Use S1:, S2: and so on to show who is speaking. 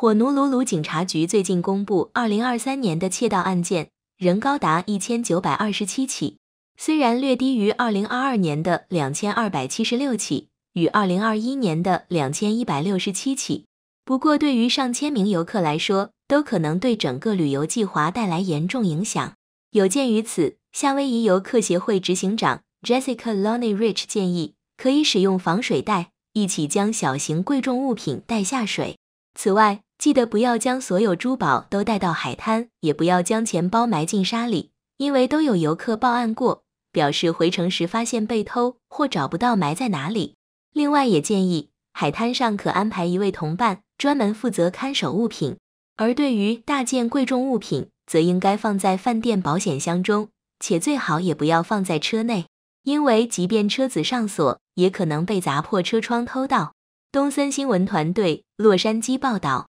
S1: 火奴鲁鲁警察局最近公布，二零二三年的窃盗案件仍高达一千九百二十七起，虽然略低于二零二二年的两千二百七十六起，与二零二一年的两千一百六十七起。不过，对于上千名游客来说，都可能对整个旅游计划带来严重影响。有鉴于此，夏威夷游客协会执行长 Jessica Loney Rich 建议，可以使用防水袋，一起将小型贵重物品带下水。此外，记得不要将所有珠宝都带到海滩，也不要将钱包埋进沙里，因为都有游客报案过，表示回程时发现被偷或找不到埋在哪里。另外也建议海滩上可安排一位同伴专门负责看守物品，而对于大件贵重物品，则应该放在饭店保险箱中，且最好也不要放在车内，因为即便车子上锁，也可能被砸破车窗偷盗。东森新闻团队洛杉矶报道。